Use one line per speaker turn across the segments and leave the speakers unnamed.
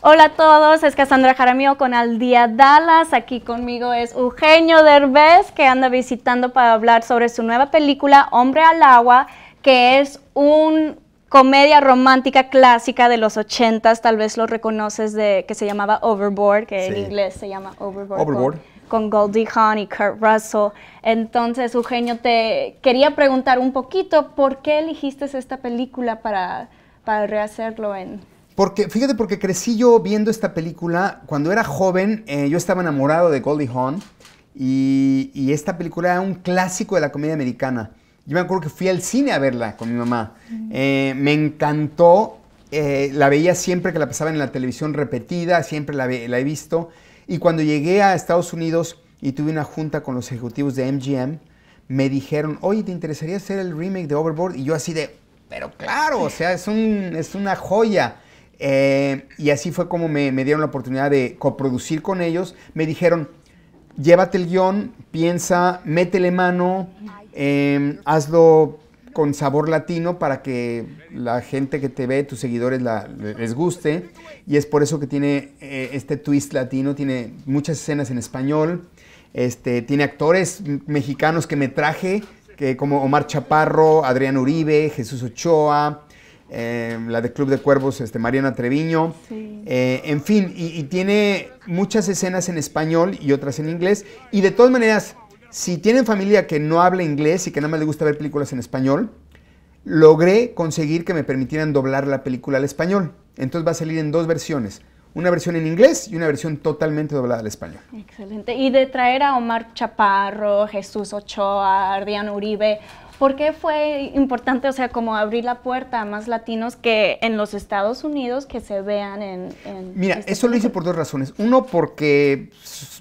Hola a todos, es Cassandra Jaramillo con Al Día Dallas. Aquí conmigo es Eugenio Derbez, que anda visitando para hablar sobre su nueva película Hombre al Agua, que es una comedia romántica clásica de los 80s, tal vez lo reconoces, de, que se llamaba Overboard, que en inglés se llama Overboard. Con, Goldie Hawn y Kurt Russell. Entonces, Eugenio, te quería preguntar un poquito, ¿por qué elegiste esta película para, para rehacerlo en,
porque, fíjate, porque crecí yo viendo esta película. Cuando era joven, eh, yo estaba enamorado de Goldie Hawn. Y, esta película era un clásico de la comedia americana. Yo me acuerdo que fui al cine a verla con mi mamá. Mm. Eh, me encantó. Eh, la veía siempre que la pasaban en la televisión repetida, siempre la, la, he visto. Y cuando llegué a Estados Unidos y tuve una junta con los ejecutivos de MGM, me dijeron, oye, ¿te interesaría hacer el remake de Overboard? Y yo así de, pero claro, o sea, es, un, es una joya. Eh, y así fue como me, dieron la oportunidad de coproducir con ellos. Me dijeron, llévate el guión, piensa, métele mano, em, hazlo con sabor latino para que la gente que te ve, tus seguidores, les guste. Y es por eso que tiene eh, este twist latino, tiene muchas escenas en español, este, tiene actores mexicanos que me traje, que como Omar Chaparro, Adrián Uribe, Jesús Ochoa, Em, la de Club de Cuervos, este, Mariana Treviño, eh, en fin, y, tiene muchas escenas en español y otras en inglés. Y de todas maneras, si tienen familia que no habla inglés y que nada más le gusta ver películas en español, logré conseguir que me permitieran doblar la película al español. Entonces va a salir en dos versiones. Una versión en inglés y una versión totalmente doblada al español.
Excelente. Y de traer a Omar Chaparro, Jesús Ochoa, Ardian Uribe, ¿Por qué fue importante, o sea, como abrir la puerta a más latinos que en los Estados Unidos que se vean en...
Mira, este eso lo hice por dos razones. Uno, porque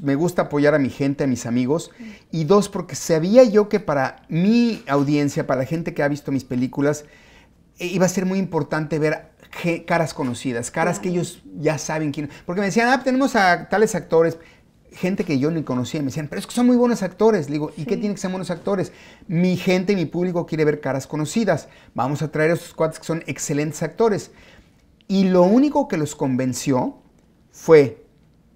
me gusta apoyar a mi gente, a mis amigos. Y dos, porque sabía yo que para mi audiencia, para la gente que ha visto mis películas, e-, iba a ser muy importante ver caras conocidas, caras que ellos ya saben quién. Porque me decían, ah, tenemos a tales actores, gente que yo ni conocía, me decían, pero es que son muy buenos actores. digo, ¿y qué tiene que ser buenos actores? Mi gente, mi público quiere ver caras conocidas. Vamos a traer a esos cuates que son excelentes actores. Y lo único que los convenció fue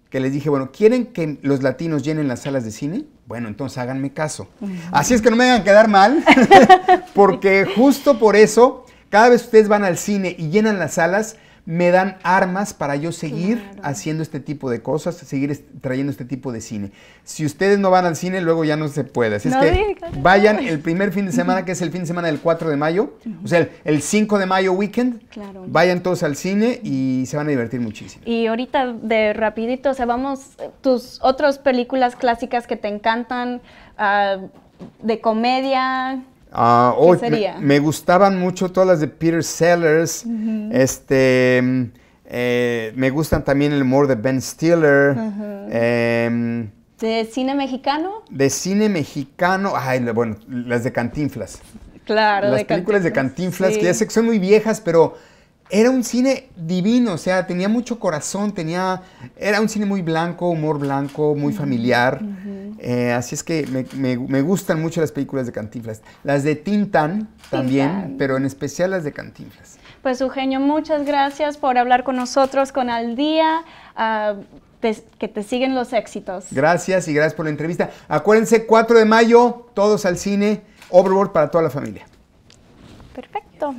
que les dije, bueno, ¿quieren que los latinos llenen las salas de cine? Bueno, entonces háganme caso. Así es que no me hagan quedar mal, porque justo por eso, cada vez ustedes van al cine y llenan las salas, me dan armas para yo seguir haciendo este tipo de cosas, seguir trayendo este tipo de cine. Si ustedes no van al cine, luego ya no se puede. Así es que vayan el primer fin de semana, que es el fin de semana del 4 de mayo, o sea, el, 5 de mayo weekend, vayan todos al cine y se van a divertir muchísimo.
Y ahorita de rapidito, o sea, vamos, tus otras películas clásicas que te encantan, ah, de comedia,
Ah, me, gustaban mucho todas las de Peter Sellers. Este. Eh, me gustan también el humor de Ben Stiller. Em,
¿De cine mexicano?
De cine mexicano. Ay, bueno, las de Cantinflas.
Claro, Las películas
de Cantinflas, que ya sé que son muy viejas, pero era un cine divino, o sea, tenía mucho corazón, tenía, era un cine muy blanco, humor blanco, muy familiar. Eh, así es que me, gustan mucho las películas de Cantinflas. Las de Tintan también, pero en especial las de Cantinflas.
Pues Eugenio, muchas gracias por hablar con nosotros, con Al Día. Ah, que te siguen los éxitos.
Gracias y gracias por la entrevista. Acuérdense, 4 de mayo, todos al cine, Overboard para toda la familia.
Perfecto.